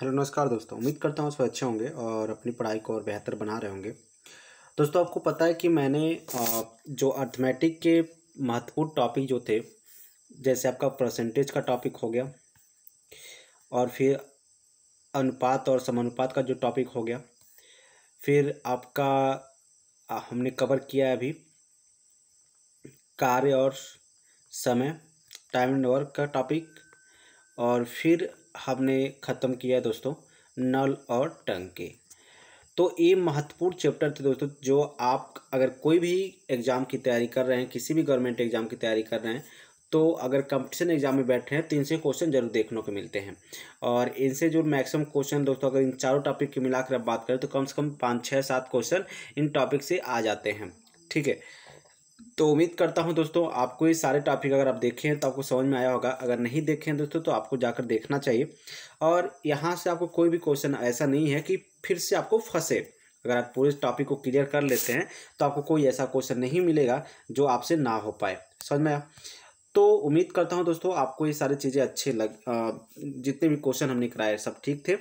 hello नमस्कार दोस्तों उम्मीद करता हूँ सब अच्छे होंगे और अपनी पढ़ाई को और बेहतर बना रहे होंगे दोस्तों आपको पता है कि मैंने जो अर्थमेटिक के महत्वपूर्ण टॉपिक जो थे जैसे आपका परसेंटेज का टॉपिक हो गया और फिर अनुपात और समानुपात का जो टॉपिक हो गया फिर आपका हमने कवर किया है अभी कार्य और समय टाइम एंड वर्क का टॉपिक और फिर हमने ख़त्म किया दोस्तों नल और टंग के तो ये महत्वपूर्ण चैप्टर थे दोस्तों जो आप अगर कोई भी एग्ज़ाम की तैयारी कर रहे हैं किसी भी गवर्नमेंट एग्ज़ाम की तैयारी कर रहे हैं तो अगर कंपटीशन एग्जाम में बैठ रहे हैं तो इनसे क्वेश्चन जरूर देखने को मिलते हैं और इनसे जो मैक्सिमम क्वेश्चन दोस्तों अगर इन चारों टॉपिक की मिलाकर आप बात करें तो कम से कम पाँच छः सात क्वेश्चन इन टॉपिक से आ जाते हैं ठीक है तो उम्मीद करता हूं दोस्तों आपको ये सारे टॉपिक अगर आप देखें तो आपको समझ में आया होगा अगर नहीं देखें दोस्तों तो आपको जाकर देखना चाहिए और यहाँ से आपको कोई भी क्वेश्चन ऐसा नहीं है कि फिर से आपको फंसे अगर आप पूरे टॉपिक को क्लियर कर लेते हैं तो आपको कोई ऐसा क्वेश्चन नहीं मिलेगा जो आपसे ना हो पाए समझ में आया तो उम्मीद करता हूँ दोस्तों आपको ये सारी चीज़ें अच्छे लग जितने भी क्वेश्चन हमने कराए सब ठीक थे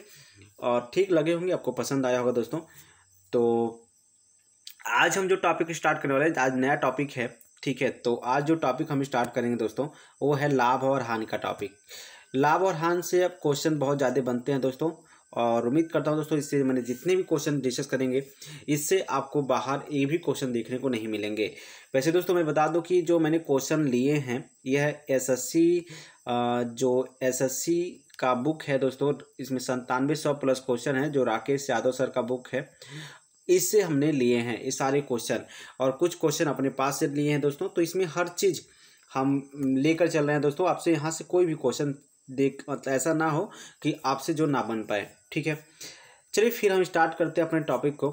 और ठीक लगे होंगे आपको पसंद आया होगा दोस्तों तो आज हम जो टॉपिक स्टार्ट करने वाले हैं आज नया टॉपिक है ठीक है तो आज जो टॉपिक हम स्टार्ट करेंगे दोस्तों वो है लाभ और हानि का टॉपिक लाभ और हानि से अब क्वेश्चन बहुत ज़्यादा बनते हैं दोस्तों और उम्मीद करता हूँ दोस्तों इससे मैंने जितने भी क्वेश्चन डिस्कस करेंगे इससे आपको बाहर एक भी क्वेश्चन देखने को नहीं मिलेंगे वैसे दोस्तों मैं बता दूँ कि जो मैंने क्वेश्चन लिए हैं यह एस एस जो एस का बुक है दोस्तों इसमें संतानवे सौ प्लस क्वेश्चन है जो राकेश यादव सर का बुक है इससे हमने लिए हैं ये सारे क्वेश्चन और कुछ क्वेश्चन अपने पास से लिए हैं दोस्तों तो इसमें हर चीज़ हम लेकर चल रहे हैं दोस्तों आपसे यहाँ से कोई भी क्वेश्चन देख मतलब ऐसा ना हो कि आपसे जो ना बन पाए ठीक है चलिए फिर हम स्टार्ट करते हैं अपने टॉपिक को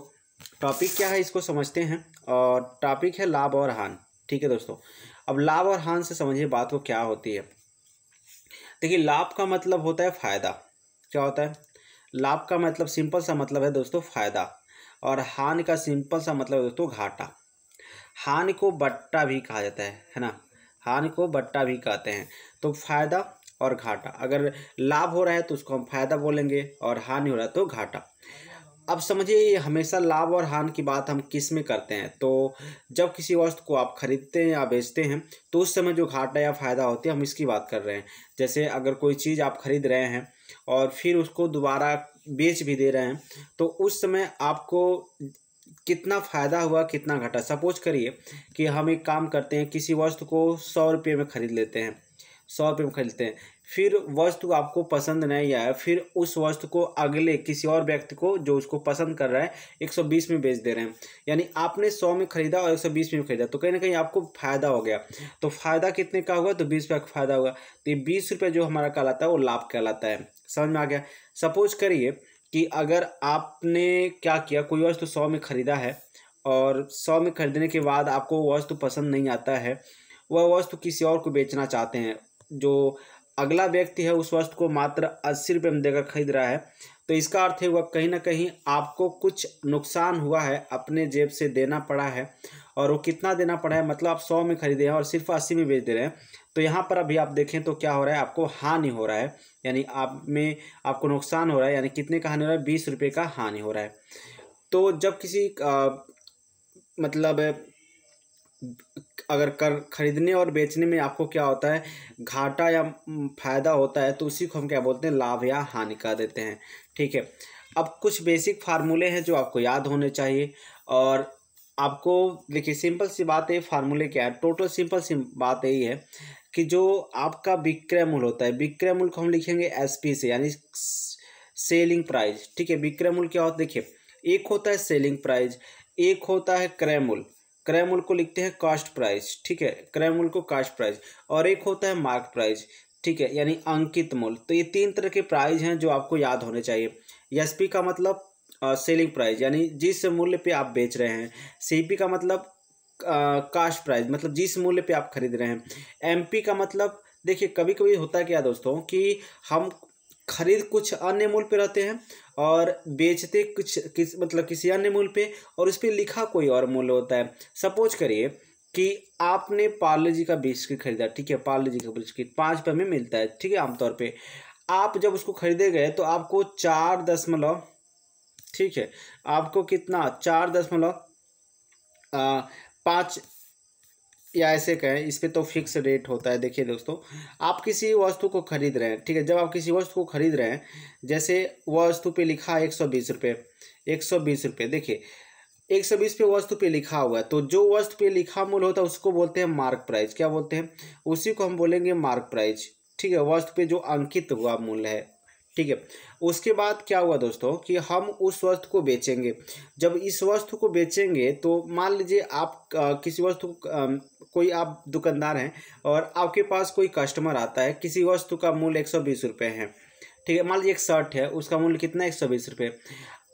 टॉपिक क्या है इसको समझते हैं और टॉपिक है लाभ और हान ठीक है दोस्तों अब लाभ और हान से समझिए बात को क्या होती है देखिए लाभ का मतलब होता है फ़ायदा क्या होता है लाभ का मतलब सिंपल सा मतलब है दोस्तों फ़ायदा और हान का सिंपल सा मतलब है दोस्तों घाटा हान को बट्टा भी कहा जाता है है ना हान को बट्टा भी कहते हैं तो फायदा और घाटा अगर लाभ हो रहा है तो उसको हम फायदा बोलेंगे और हानि हो रहा है तो घाटा अब समझिए हमेशा लाभ और हान की बात हम किस में करते हैं तो जब किसी वस्तु को आप खरीदते हैं या बेचते हैं तो उस समय जो घाटा या फायदा होती है हम इसकी बात कर रहे हैं जैसे अगर कोई चीज़ आप खरीद रहे हैं और फिर उसको दोबारा बेच भी दे रहे हैं तो उस समय आपको कितना फ़ायदा हुआ कितना घटा सपोज करिए कि हम एक काम करते हैं किसी वस्तु को सौ रुपये में ख़रीद लेते हैं सौ रुपये में खरीदते हैं फिर वस्तु आपको पसंद नहीं आया फिर उस वस्तु को अगले किसी और व्यक्ति को जो उसको पसंद कर रहा है एक सौ बीस में बेच दे रहे हैं यानी आपने सौ में खरीदा और एक सौ बीस में खरीदा तो कहीं ना कहीं आपको फ़ायदा हो गया तो फ़ायदा कितने का हुआ तो बीस रुपये का फ़ायदा होगा तो ये बीस रुपये जो हमारा कहलाता है वो लाभ कहलाता है समझ में आ गया सपोज करिए कि अगर आपने क्या किया कोई वस्तु सौ में ख़रीदा है और सौ में ख़रीदने के बाद आपको वो वस्तु पसंद नहीं आता है वह वस्तु किसी और को बेचना चाहते हैं जो अगला व्यक्ति है उस वस्तु को मात्र अस्सी रुपये में देकर खरीद रहा है तो इसका अर्थ है वह कहीं ना कहीं आपको कुछ नुकसान हुआ है अपने जेब से देना पड़ा है और वो कितना देना पड़ा है मतलब आप सौ में खरीदे हैं और सिर्फ अस्सी में बेच दे रहे हैं तो यहाँ पर अभी आप देखें तो क्या हो रहा है आपको हानि हो रहा है यानी आप में आपको नुकसान हो रहा है यानी कितने का हानि हो रहा है बीस रुपये का हानि हो रहा है तो जब किसी आ, मतलब अगर कर खरीदने और बेचने में आपको क्या होता है घाटा या फायदा होता है तो उसी को हम क्या बोलते हैं लाभ या हानि कह देते हैं ठीक है अब कुछ बेसिक फार्मूले हैं जो आपको याद होने चाहिए और आपको देखिए सिंपल सी बात है फार्मूले क्या है टोटल सिंपल सी बात यही है कि जो आपका विक्रय मूल्य होता है विक्रय मूल्य को हम लिखेंगे एस पी से यानी सेलिंग प्राइस ठीक है विक्रय मूल्य क्या होता है देखिए एक होता है सेलिंग प्राइस एक होता है क्रय मूल्य क्रय मूल्य को लिखते हैं कास्ट प्राइस ठीक है क्रय मूल्य को कास्ट प्राइस और एक होता है मार्क प्राइस ठीक है यानी अंकित मूल्य तो ये तीन तरह के प्राइस हैं जो आपको याद होने चाहिए एस का मतलब सेलिंग प्राइस यानी जिस मूल्य पे आप बेच रहे हैं सी का मतलब कास्ट प्राइस मतलब जिस मूल्य पे आप खरीद रहे हैं एमपी का मतलब देखिए कभी कभी होता क्या दोस्तों कि हम खरीद कुछ अन्य मूल्य पे रहते हैं और बेचते कुछ किस मतलब किसी अन्य मूल्य पे और उस पर लिखा कोई और मूल्य होता है सपोज करिए कि आपने पार्ले जी का बिस्किट खरीदा ठीक है पार्ले जी का बिस्किट पाँच रुपये में मिलता है ठीक है आमतौर पे आप जब उसको खरीदे गए तो आपको चार दशमलव ठीक है आपको कितना चार दशमलव पाँच या ऐसे कहें इस पर तो फिक्स रेट होता है देखिए दोस्तों आप किसी वस्तु को खरीद रहे हैं ठीक है जब आप किसी वस्तु को खरीद रहे हैं जैसे वस्तु पे लिखा है एक सौ बीस रुपये एक सौ बीस रुपये देखिए एक सौ बीस पे वस्तु पे लिखा हुआ है तो जो वस्तु पे लिखा मूल्य होता है उसको बोलते हैं मार्क प्राइज क्या बोलते हैं उसी को हम बोलेंगे मार्क प्राइज ठीक है वस्तु पे जो अंकित हुआ मूल्य है ठीक है उसके बाद क्या हुआ दोस्तों कि हम उस वस्तु को बेचेंगे जब इस वस्तु को बेचेंगे तो मान लीजिए आप किसी वस्तु कोई आप दुकानदार हैं और आपके पास कोई कस्टमर आता है किसी वस्तु का मूल्य एक सौ बीस रुपये है ठीक है मान लीजिए एक शर्ट है उसका मूल्य कितना है एक सौ बीस रुपये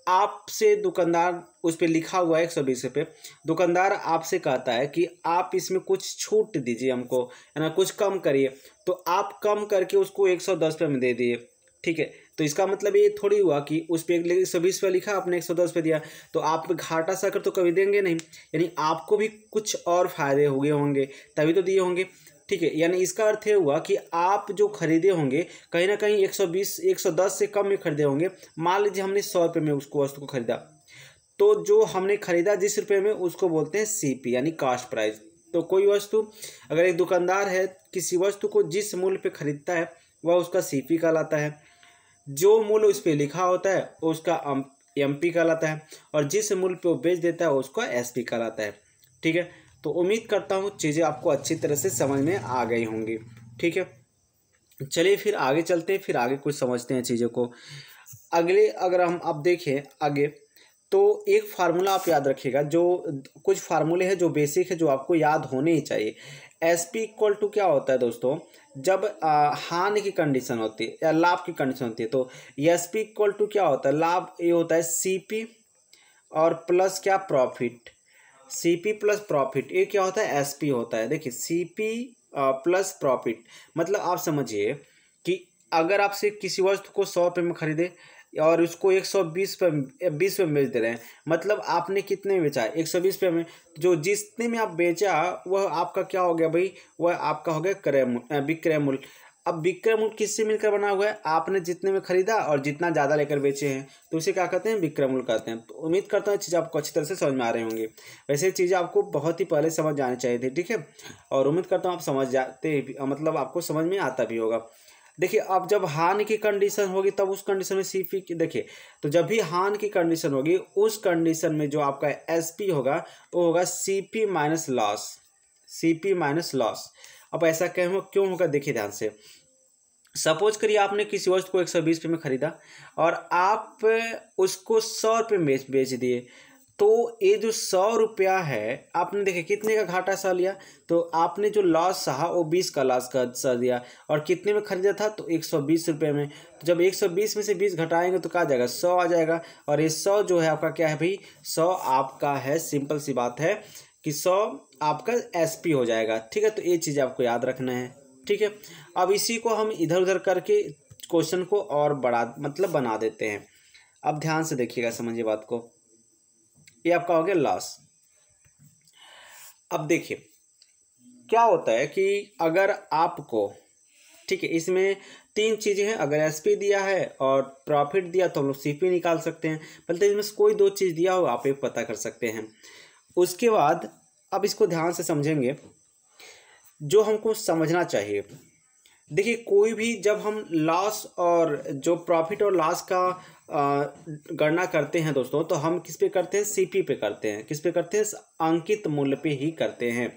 आपसे दुकानदार उस पर लिखा हुआ है एक सौ बीस रुपये दुकानदार आपसे कहता है कि आप इसमें कुछ छूट दीजिए हमको है ना कुछ कम करिए तो आप कम करके उसको एक सौ दस रुपये में दे दिए ठीक है तो इसका मतलब ये थोड़ी हुआ कि उस पे एक सौ बीस रुपया लिखा आपने एक सौ दस रुपये दिया तो आप घाटा सहकर तो कभी देंगे नहीं यानी आपको भी कुछ और फायदे हुए होंगे तभी तो दिए होंगे ठीक है यानी इसका अर्थ ये हुआ कि आप जो खरीदे होंगे कहीं ना कहीं एक एक सौ बीस सौ दस से कम में खरीदे होंगे मान लीजिए हमने सौ रुपये में उसको वस्तु को खरीदा तो जो हमने खरीदा जिस रुपये में उसको बोलते हैं पी यानी कास्ट प्राइस तो कोई वस्तु अगर एक दुकानदार है किसी वस्तु को जिस मूल्य पर खरीदता है वह उसका सीपी कहलाता है जो मूल उस पर लिखा होता है उसका एम पी कहलाता है और जिस मूल पे वो बेच देता है उसको एस पी कहलाता है ठीक है तो उम्मीद करता हूँ चीज़ें आपको अच्छी तरह से समझ में आ गई होंगी ठीक है चलिए फिर आगे चलते हैं फिर आगे कुछ समझते हैं चीज़ों को अगले अगर हम अब देखें आगे तो एक फार्मूला आप याद रखिएगा जो कुछ फार्मूले हैं जो बेसिक है जो आपको याद होने ही चाहिए एस पी इक्वल टू क्या होता है दोस्तों जब हानि की कंडीशन होती है या लाभ की कंडीशन होती है तो एस पी इक्वल टू क्या होता है लाभ ये होता है सी पी और प्लस क्या profit C P plus profit ये क्या होता है एस पी होता है देखिए सी पी प्लस प्रॉफिट मतलब आप समझिए कि अगर आपसे किसी वस्तु को सौ रुपये में खरीदे और उसको 120 पे बीस पे बेच दे रहे हैं मतलब आपने कितने में बेचा है बीस पे में जो जितने में आप बेचा वह आपका क्या हो गया भाई वह आपका हो गया क्रय विक्रय मूल्य अब विक्रय मूल्य किससे मिलकर बना हुआ है आपने जितने में खरीदा और जितना ज़्यादा लेकर बेचे हैं तो उसे क्या कहते हैं विक्रय मूल्य कहते हैं तो उम्मीद करता हूँ चीज़ आपको अच्छी तरह से समझ में आ रही होंगी वैसे चीज़ें आपको बहुत ही पहले समझ जानी चाहिए थी ठीक है और उम्मीद करता हूँ आप समझ जाते मतलब आपको समझ में आता भी होगा देखिए अब जब हान की कंडीशन होगी तब उस कंडीशन में सी पी देखिए तो जब भी हान की कंडीशन होगी उस कंडीशन में जो आपका एस पी होगा वो होगा C P minus loss C P minus loss अब ऐसा क्यों क्यों होगा देखिए ध्यान से सपोज करिए आपने किसी वस्तु को एक सौ बीस रुपये में ख़रीदा और आप उसको सौ रुपये में बेच दिए तो ये जो सौ रुपया है आपने देखे कितने का घाटा सह लिया तो आपने जो लॉस सहा वो बीस का लॉस का सह दिया और कितने में खरीदा था तो एक सौ बीस रुपये में तो जब एक सौ बीस में से बीस घटाएंगे तो कहा जाएगा सौ आ जाएगा और ये सौ जो है आपका क्या है भाई सौ आपका है सिंपल सी बात है कि सौ आपका एस हो जाएगा ठीक है तो ये चीज़ आपको याद रखना है ठीक है अब इसी को हम इधर उधर करके क्वेश्चन को और बढ़ा मतलब बना देते हैं अब ध्यान से देखिएगा समझिए बात को ये आपका हो गया लॉस अब देखिए क्या होता है कि अगर आपको ठीक है इसमें तीन चीज़ें हैं अगर एस पी दिया है और प्रॉफिट दिया तो हम लोग सी पी निकाल सकते हैं बल्कि इसमें से कोई दो चीज़ दिया हो आप एक पता कर सकते हैं उसके बाद अब इसको ध्यान से समझेंगे जो हमको समझना चाहिए देखिए कोई भी जब हम लॉस और जो प्रॉफिट और लॉस का गणना करते हैं दोस्तों तो हम किस पे करते हैं सीपी पे करते हैं किस पे करते हैं अंकित मूल्य पे ही करते हैं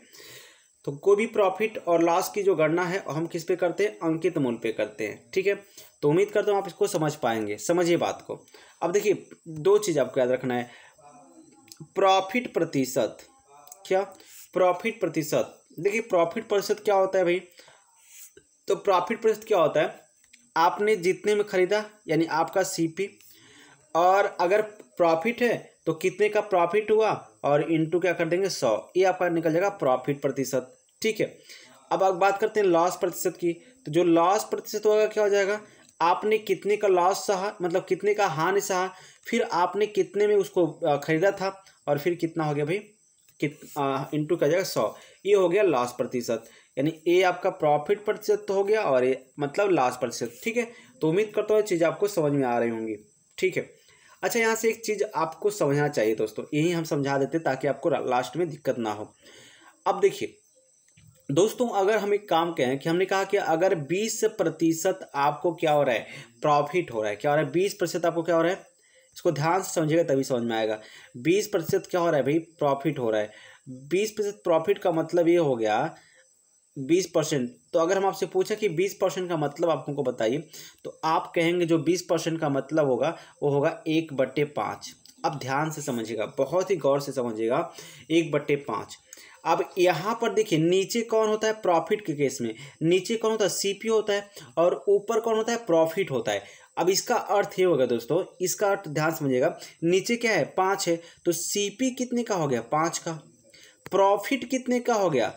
तो कोई भी प्रॉफिट और लॉस की जो गणना है हम किस पे करते हैं अंकित मूल्य पे करते हैं ठीक है तो उम्मीद करता हूँ आप इसको समझ पाएंगे समझिए बात को अब देखिए दो चीज़ आपको याद रखना है प्रॉफिट प्रतिशत क्या प्रॉफिट प्रतिशत देखिए प्रॉफिट प्रतिशत क्या होता है भाई तो प्रॉफिट प्रतिशत क्या होता है आपने जितने में खरीदा यानी आपका सीपी और अगर प्रॉफिट है तो कितने का प्रॉफिट हुआ और इनटू क्या कर देंगे सौ ये आपका निकल जाएगा प्रॉफिट प्रतिशत ठीक है अब आप बात करते हैं लॉस प्रतिशत की तो जो लॉस प्रतिशत होगा क्या हो जाएगा आपने कितने का लॉस सहा मतलब कितने का हानि सहा फिर आपने कितने में उसको खरीदा था और फिर कितना हो गया भाई कित इंटू क्या जाएगा सौ ये हो गया लॉस प्रतिशत यानी ए आपका प्रॉफिट प्रतिशत हो गया और ए मतलब लॉस प्रतिशत ठीक है तो उम्मीद करता हूँ चीज़ आपको समझ में आ रही होंगी ठीक है अच्छा यहाँ से एक चीज़ आपको समझना चाहिए दोस्तों यही हम समझा देते ताकि आपको लास्ट में दिक्कत ना हो अब देखिए दोस्तों अगर हम एक काम कहें कि हमने कहा कि अगर 20 प्रतिशत आपको क्या हो रहा है प्रॉफिट हो रहा है क्या हो रहा है 20 प्रतिशत आपको क्या हो रहा है इसको ध्यान से समझिएगा तभी समझ में आएगा 20 प्रतिशत क्या हो रहा है भाई प्रॉफिट हो रहा है 20 प्रतिशत प्रॉफिट का मतलब ये हो गया बीस परसेंट तो अगर हम आपसे पूछा कि बीस परसेंट का मतलब आप हमको बताइए तो आप कहेंगे जो बीस परसेंट का मतलब होगा वो होगा एक बट्टे पाँच अब ध्यान से समझिएगा बहुत ही गौर से समझिएगा एक बट्टे पाँच अब यहाँ पर देखिए नीचे कौन होता है प्रॉफिट के केस में नीचे कौन होता है सी होता है और ऊपर कौन होता है प्रॉफिट होता है अब इसका अर्थ ये होगा दोस्तों इसका अर्थ ध्यान समझिएगा नीचे क्या है पाँच है तो सी कितने का हो गया पाँच का प्रॉफिट कितने का हो गया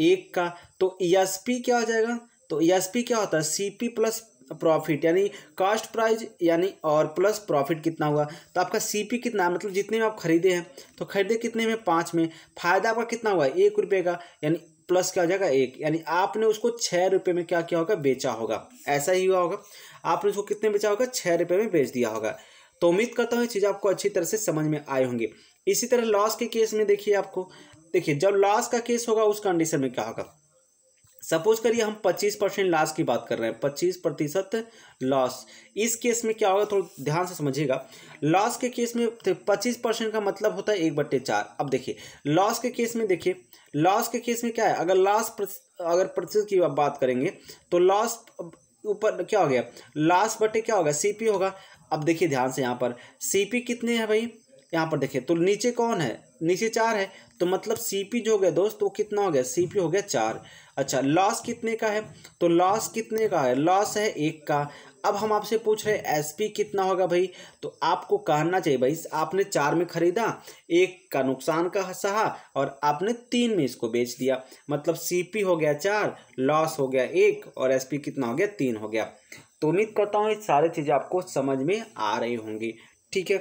एक का तो ई एस पी क्या हो जाएगा तो ई एस पी क्या होता है सी पी प्लस प्रॉफिट यानी कास्ट प्राइज यानी और प्लस प्रॉफिट कितना हुआ तो आपका सीपी कितना मतलब जितने में आप खरीदे हैं तो खरीदे कितने में पाँच में फ़ायदा आपका कितना हुआ एक रुपये का यानी प्लस क्या हो जाएगा एक यानी आपने उसको छः रुपये में क्या किया होगा बेचा होगा ऐसा ही हुआ होगा आपने उसको कितने बेचा होगा छः रुपये में बेच दिया होगा तो उम्मीद करता हूँ ये चीज़ आपको अच्छी तरह से समझ में आए होंगे इसी तरह लॉस के केस में देखिए आपको देखिए जब लॉस का केस होगा उस कंडीशन में क्या होगा सपोज करिए हम 25 परसेंट लॉस की बात कर रहे हैं 25 प्रतिशत लॉस इस केस में क्या होगा थोड़ा ध्यान से समझिएगा लॉस के केस में 25 तो परसेंट का मतलब होता है एक बट्टे चार अब देखिए लॉस के केस में देखिए लॉस के केस में क्या है अगर लॉस अगर प्रतिशत की बात करेंगे तो लॉस ऊपर क्या हो गया लॉस बटे क्या होगा सी होगा अब देखिए ध्यान से यहाँ पर सी कितने हैं भाई यहाँ पर देखें तो नीचे कौन है नीचे चार है तो मतलब सीपी जो हो गया दोस्त वो कितना हो गया सीपी हो गया चार अच्छा लॉस कितने का है तो लॉस कितने का है लॉस है एक का अब हम आपसे पूछ रहे हैं एसपी कितना होगा भाई तो आपको कहना चाहिए भाई आपने चार में खरीदा एक का नुकसान का सहा और आपने तीन में इसको बेच दिया मतलब सीपी हो गया चार लॉस हो गया एक और एसपी कितना हो गया तीन हो गया तो उम्मीद करता हूँ ये सारी चीज़ें आपको समझ में आ रही होंगी ठीक है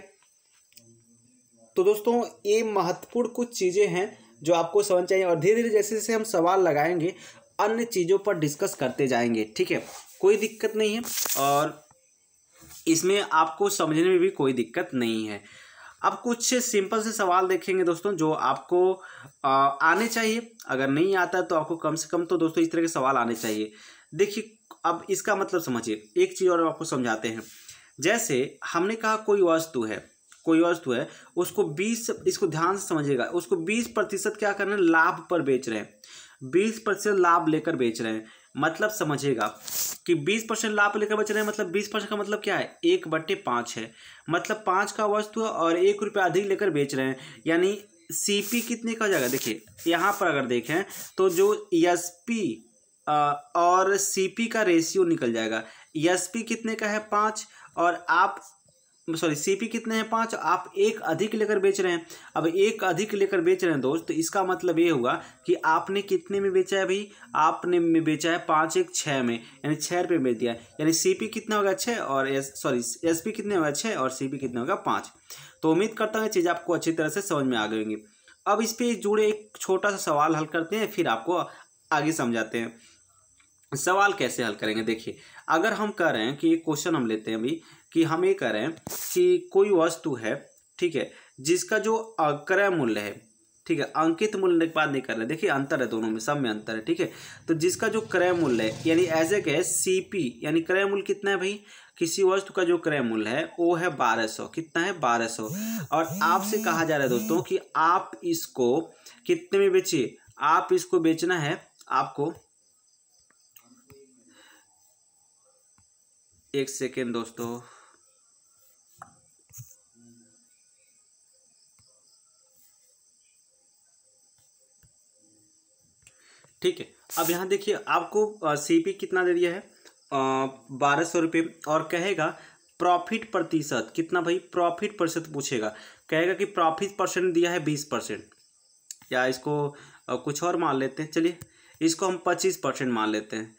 तो दोस्तों ये महत्वपूर्ण कुछ चीज़ें हैं जो आपको समझ चाहिए और धीरे धीरे जैसे जैसे हम सवाल लगाएंगे अन्य चीज़ों पर डिस्कस करते जाएंगे ठीक है कोई दिक्कत नहीं है और इसमें आपको समझने में भी कोई दिक्कत नहीं है अब कुछ सिंपल से सवाल देखेंगे दोस्तों जो आपको आने चाहिए अगर नहीं आता तो आपको कम से कम तो दोस्तों इस तरह के सवाल आने चाहिए देखिए अब इसका मतलब समझिए एक चीज़ और आपको समझाते हैं जैसे हमने कहा कोई वस्तु है कोई वस्तु है उसको बीस इसको ध्यान से समझिएगा उसको बीस प्रतिशत क्या कर रहे हैं लाभ पर बेच रहे हैं बीस प्रतिशत लाभ लेकर बेच रहे हैं मतलब समझेगा कि बीस परसेंट लाभ लेकर बेच रहे हैं मतलब बीस परसेंट का मतलब क्या है एक बट्टे पाँच है मतलब पाँच का वस्तु और एक रुपया अधिक लेकर बेच रहे हैं यानी सी पी कितने का हो जाएगा देखिए यहाँ पर अगर देखें तो जो एस पी और सी पी का रेशियो निकल जाएगा एस पी कितने का है पाँच और आप सॉरी सीपी कितने हैं पाँच आप एक अधिक लेकर बेच रहे हैं अब एक अधिक लेकर बेच रहे हैं दोस्त तो इसका मतलब ये हुआ कि आपने कितने में बेचा है भाई आपने में बेचा है पाँच एक छः में यानी छः रुपये बेच दिया यानी सीपी कितना होगा छः और एस सॉरी एस पी कितने होगा छः और सी पी कितना होगा पाँच तो उम्मीद करता हूँ चीज़ आपको अच्छी तरह से समझ में आ गई होंगी अब इस पर जुड़े एक छोटा सा सवाल हल करते हैं फिर आपको आगे समझाते हैं सवाल कैसे हल करेंगे देखिए अगर हम कह रहे हैं कि एक क्वेश्चन हम लेते हैं भाई कि हम ये करें कि कोई वस्तु है ठीक है जिसका जो क्रय मूल्य है ठीक है अंकित मूल्य के बाद नहीं कर रहे देखिए अंतर है दोनों में सब में अंतर है ठीक है तो जिसका जो क्रय मूल्य है यानी एज ए कह सी पी यानी क्रय मूल्य कितना है भाई किसी वस्तु का जो क्रय मूल्य है वो है बारह सौ कितना है बारह सौ और आपसे कहा जा रहा है दोस्तों कि आप इसको कितने में बेचिए आप इसको बेचना है आपको एक सेकेंड दोस्तों ठीक है अब यहाँ देखिए आपको सी पी कितना दे दिया है बारह सौ रुपये और कहेगा प्रॉफिट प्रतिशत कितना भाई प्रॉफिट प्रतिशत पूछेगा कहेगा कि प्रॉफिट परसेंट दिया है बीस परसेंट या इसको कुछ और मान लेते हैं चलिए इसको हम पच्चीस परसेंट मान लेते हैं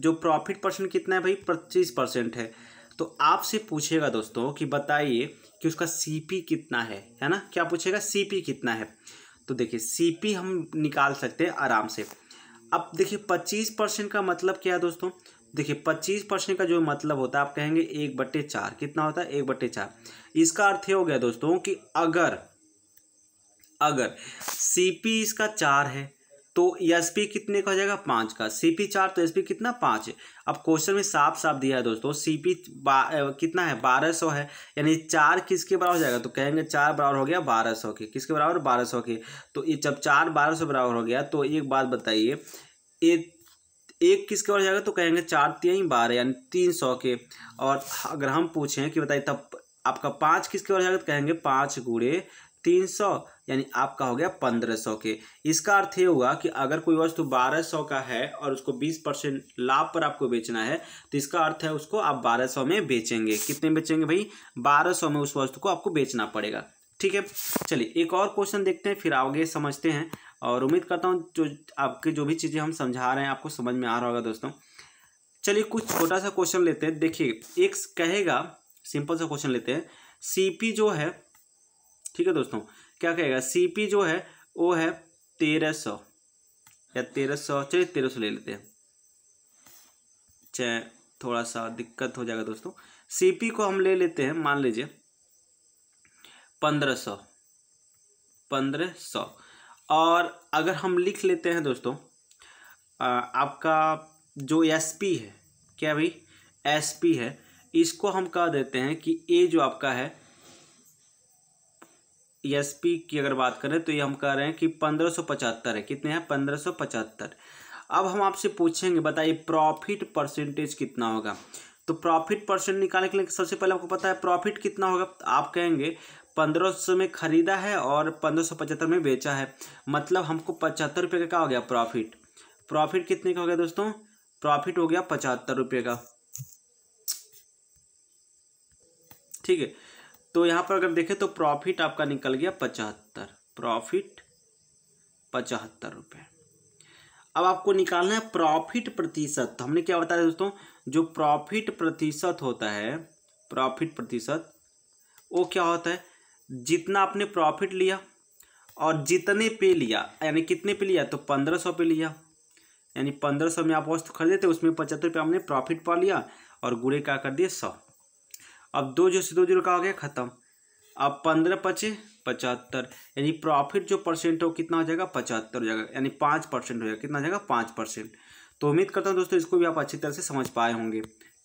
जो प्रॉफिट परसेंट कितना है भाई पच्चीस परसेंट है तो आपसे पूछेगा दोस्तों कि बताइए कि उसका सी कितना है है ना क्या पूछेगा सी कितना है तो देखिए सी हम निकाल सकते हैं आराम से अब देखिए पच्चीस परसेंट का मतलब क्या है दोस्तों देखिए पच्चीस परसेंट का जो मतलब होता है आप कहेंगे एक बट्टे चार कितना होता है एक बट्टे चार इसका अर्थ ये हो गया दोस्तों कि अगर अगर सी पी इसका चार है तो एस पी कितने का हो जाएगा पाँच का सी पी चार तो एस पी कितना पाँच अब क्वेश्चन में साफ साफ दिया है दोस्तों सी पी कितना है बारह सौ है यानी चार किसके बराबर हो जाएगा तो कहेंगे चार बराबर हो गया बारह सौ के किसके बराबर बारह सौ के तो ये जब चार बारह सौ बराबर हो गया तो एक बात बताइए ये एक किसके बराबर जाएगा तो कहेंगे चार तीन बारह यानी तीन सौ के और अगर हम पूछें कि बताइए तब आपका पाँच किसके बराबर जाएगा तो कहेंगे पाँच गुड़े तीन सौ यानी आपका हो गया पंद्रह सौ के इसका अर्थ ये होगा कि अगर कोई वस्तु बारह सौ का है और उसको बीस परसेंट लाभ पर आपको बेचना है तो इसका अर्थ है उसको आप बारह सौ में बेचेंगे कितने बेचेंगे भाई बारह सौ में उस वस्तु को आपको बेचना पड़ेगा ठीक है चलिए एक और क्वेश्चन देखते हैं फिर आगे समझते हैं और उम्मीद करता हूँ जो आपके जो भी चीज़ें हम समझा रहे हैं आपको समझ में आ रहा होगा दोस्तों चलिए कुछ छोटा सा क्वेश्चन लेते हैं देखिए एक कहेगा सिंपल सा क्वेश्चन लेते हैं सीपी जो है ठीक है दोस्तों क्या कहेगा सी जो है वो है तेरह सौ या तेरह सौ चलिए तेरह सौ ले लेते हैं चाहे थोड़ा सा दिक्कत हो जाएगा दोस्तों सीपी को हम ले लेते हैं मान लीजिए पंद्रह सौ पंद्रह सौ और अगर हम लिख लेते हैं दोस्तों आपका जो एस पी है क्या भाई एस पी है इसको हम कह देते हैं कि ए जो आपका है ईएसपी e की अगर बात करें तो ये हम कह रहे हैं कि पंद्रह सौ पचहत्तर है कितने हैं पंद्रह सौ पचहत्तर अब हम आपसे पूछेंगे बताइए प्रॉफिट परसेंटेज कितना होगा तो प्रॉफिट परसेंट निकालने के लिए सबसे पहले आपको पता है प्रॉफिट कितना होगा आप कहेंगे पंद्रह सौ में ख़रीदा है और पंद्रह सौ पचहत्तर में बेचा है मतलब हमको पचहत्तर रुपये का क्या हो गया प्रॉफिट प्रॉफिट कितने का हो गया दोस्तों प्रॉफिट हो गया पचहत्तर रुपये का ठीक है तो यहाँ पर अगर देखें तो प्रॉफिट आपका निकल गया पचहत्तर प्रॉफिट पचहत्तर रुपये अब आपको निकालना है प्रॉफिट प्रतिशत तो हमने क्या बताया दोस्तों जो प्रॉफिट प्रतिशत होता है प्रॉफिट प्रतिशत वो क्या होता है जितना आपने प्रॉफिट लिया और जितने पे लिया यानी कितने पे लिया तो पंद्रह सौ पे लिया यानी पंद्रह सौ में आप वस्तु खरीदे थे उसमें पचहत्तर रुपये हमने प्रॉफिट पा लिया और गुड़े क्या कर दिए सौ अब दो जो से दो जीरो का हो गया ख़त्म अब पंद्रह पचे पचहत्तर यानी प्रॉफिट जो परसेंट हो कितना हो जाएगा पचहत्तर हो जाएगा यानी पाँच परसेंट हो जाएगा कितना हो जाएगा पाँच परसेंट तो उम्मीद करता हूँ दोस्तों इसको भी आप अच्छी तरह से समझ पाए होंगे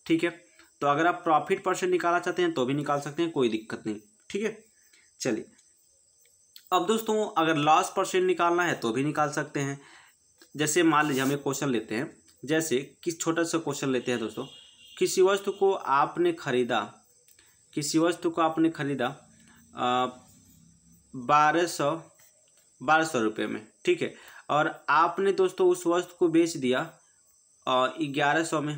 ठीक है तो अगर आप प्रॉफिट परसेंट निकालना चाहते हैं तो भी निकाल सकते हैं कोई दिक्कत नहीं ठीक है चलिए अब दोस्तों अगर लॉस परसेंट निकालना है तो भी निकाल सकते हैं जैसे मान लीजिए हम एक क्वेश्चन लेते हैं जैसे किस छोटा सा क्वेश्चन लेते हैं दोस्तों किसी वस्तु को आपने खरीदा किसी वस्तु को आपने खरीदा बारह सौ बारह सौ रुपये में ठीक है और आपने दोस्तों उस वस्तु को बेच दिया ग्यारह सौ में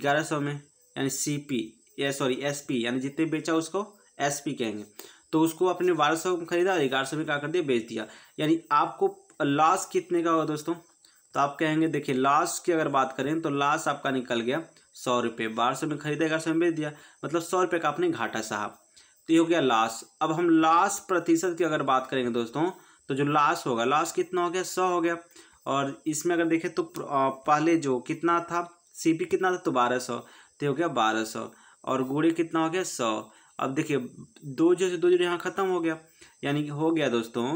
ग्यारह सौ में यानी सी पी या सॉरी एस पी यानी जितने बेचा उसको एस पी कहेंगे तो उसको आपने बारह सौ में खरीदा ग्यारह सौ में क्या कर दिया बेच दिया यानी आपको लॉस कितने का होगा दोस्तों तो आप कहेंगे देखिए लॉस की अगर बात करें तो लॉस आपका निकल गया सौ रुपये बारह सौ में खरीदा ग्यारह सौ में बेच दिया मतलब सौ रुपये का आपने घाटा साहब तो ये हो गया लास्ट अब हम लास्ट प्रतिशत की अगर बात करेंगे दोस्तों तो जो लास्ट होगा लास्ट कितना हो गया सौ हो गया और इसमें अगर देखें तो पहले जो कितना था सी कितना था तो बारह सौ तो हो गया बारह सौ और गुड़े कितना हो गया सौ अब देखिए दो जो से दो जो यहाँ ख़त्म हो गया यानी हो गया दोस्तों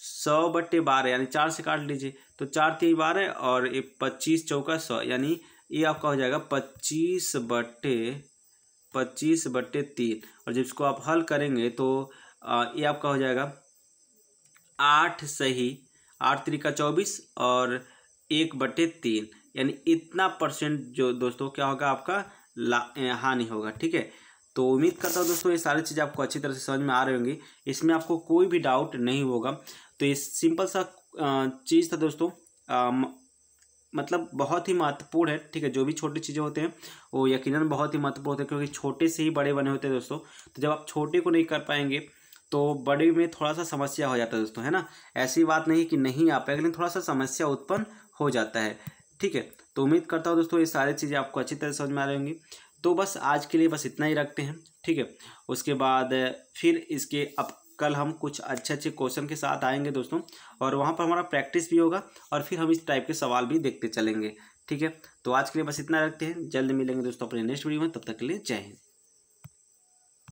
सौ बट्टे बारह यानी चार से काट लीजिए तो चार तीन बारह और ये पच्चीस चौका सौ यानी ये आपका हो जाएगा पच्चीस बट्टे पच्चीस बट्टे तीन और जब इसको आप हल करेंगे तो ये आपका हो जाएगा आठ सही आठ त्रिका चौबीस और एक बट्टे तीन यानी इतना परसेंट जो दोस्तों क्या होगा आपका हानि होगा ठीक है तो उम्मीद करता हूँ दोस्तों ये सारी चीज़ें आपको अच्छी तरह से समझ में आ रही होंगी इसमें आपको कोई भी डाउट नहीं होगा तो ये सिंपल सा चीज़ था दोस्तों मतलब बहुत ही महत्वपूर्ण है ठीक है जो भी छोटी चीज़ें होते हैं वो यकीनन बहुत ही महत्वपूर्ण होते हैं क्योंकि छोटे से ही बड़े बने होते हैं दोस्तों तो जब आप छोटे को नहीं कर पाएंगे तो बड़े में थोड़ा सा समस्या हो जाता है दोस्तों है ना ऐसी बात नहीं कि नहीं आ पाएगा लेकिन थोड़ा सा समस्या उत्पन्न हो जाता है ठीक है तो उम्मीद करता हूँ दोस्तों ये सारी चीज़ें आपको अच्छी तरह समझ में आ रही होंगी तो बस आज के लिए बस इतना ही रखते हैं ठीक है उसके बाद फिर इसके अप कल हम कुछ अच्छे अच्छे क्वेश्चन के साथ आएंगे दोस्तों और वहाँ पर हमारा प्रैक्टिस भी होगा और फिर हम इस टाइप के सवाल भी देखते चलेंगे ठीक है तो आज के लिए बस इतना रखते हैं जल्द मिलेंगे दोस्तों अपने नेक्स्ट वीडियो में तब तक के लिए जय हिंद